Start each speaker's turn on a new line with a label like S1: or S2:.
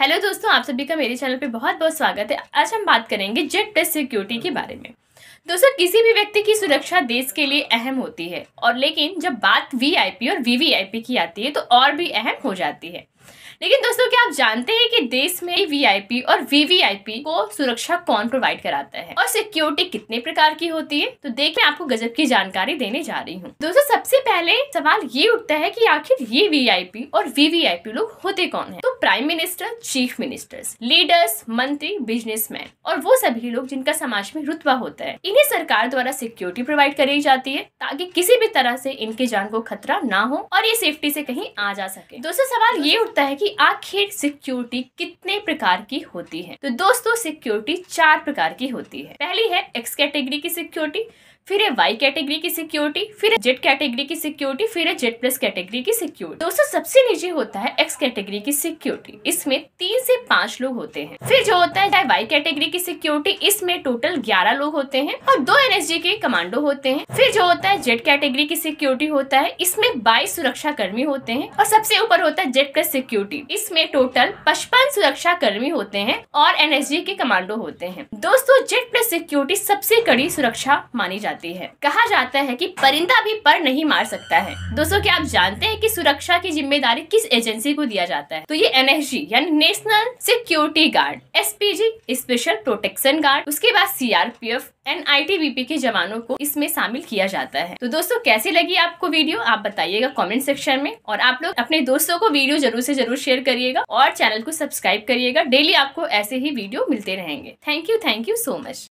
S1: hello दोस्तों आप सभी का मेरे चैनल पे बहुत बहुत स्वागत है आज हम बात करेंगे जेट प्लस सिक्योरिटी के बारे में दोस्तों किसी भी व्यक्ति की सुरक्षा देश के लिए अहम होती है और लेकिन जब बात वीआईपी और वीवीआईपी की आती है तो और भी अहम हो जाती है लेकिन दोस्तों क्या आप जानते हैं कि देश में वीआईपी और वीवीआईपी को सुरक्षा कौन प्रोवाइड कराता है और सिक्योरिटी कितने प्रकार की होती है तो देखिए आपको गजब की जानकारी देने जा रही हूँ दोस्तों सबसे पहले सवाल ये उठता है कि आखिर ये वीआईपी और वीवीआईपी लोग होते कौन है तो prime minister chief minister leaders मंत्री बिजनेस और वो सभी लोग जिनका समाज में रुतवा होता है इन्हें सरकार द्वारा सिक्योरिटी प्रोवाइड कराई जाती है ताकि किसी भी तरह से इनके जान को खतरा ना हो और ये सेफ्टी से कहीं आ जा सके दोस्तों सवाल ये उठ होता है कि आखिर सिक्योरिटी कितने प्रकार की होती है तो दोस्तों सिक्योरिटी चार प्रकार की होती है पहली है एक्स कैटेगरी की सिक्योरिटी फिर है वाई कैटेगरी की सिक्योरिटी फिर है जेड कैटेगरी की सिक्योरिटी फिर है जेड प्लस कैटेगरी की सिक्योरिटी दोस्तों सबसे नीचे होता है एक्स कैटेगरी की सिक्योरिटी इसमें तीन से पांच लोग होते हैं फिर जो होता है वाई कैटेगरी की सिक्योरिटी इसमें टोटल ग्यारह लोग होते हैं और दो एन के कमांडो होते हैं फिर जो होता है जेड कैटेगरी की सिक्योरिटी होता है इसमें बाईस सुरक्षा कर्मी होते हैं और सबसे ऊपर होता है जेड प्लस सिक्योरिटी इसमें टोटल पचपन सुरक्षा कर्मी होते हैं और एन के कमांडो होते हैं दोस्तों जेड प्लस सिक्योरिटी सबसे कड़ी सुरक्षा मानी जाती है जाती है कहा जाता है कि परिंदा भी पर नहीं मार सकता है दोस्तों क्या आप जानते हैं कि सुरक्षा की जिम्मेदारी किस एजेंसी को दिया जाता है तो ये एन यानी national security guard S special protection guard उसके बाद सी एंड पी के जवानों को इसमें शामिल किया जाता है तो दोस्तों कैसी लगी आपको वीडियो आप बताइएगा कमेंट सेक्शन में और आप लोग अपने दोस्तों को वीडियो जरूर से जरूर शेयर करिएगा और चैनल को सब्सक्राइब करिएगा डेली आपको ऐसे ही वीडियो मिलते रहेंगे thank you thank you so much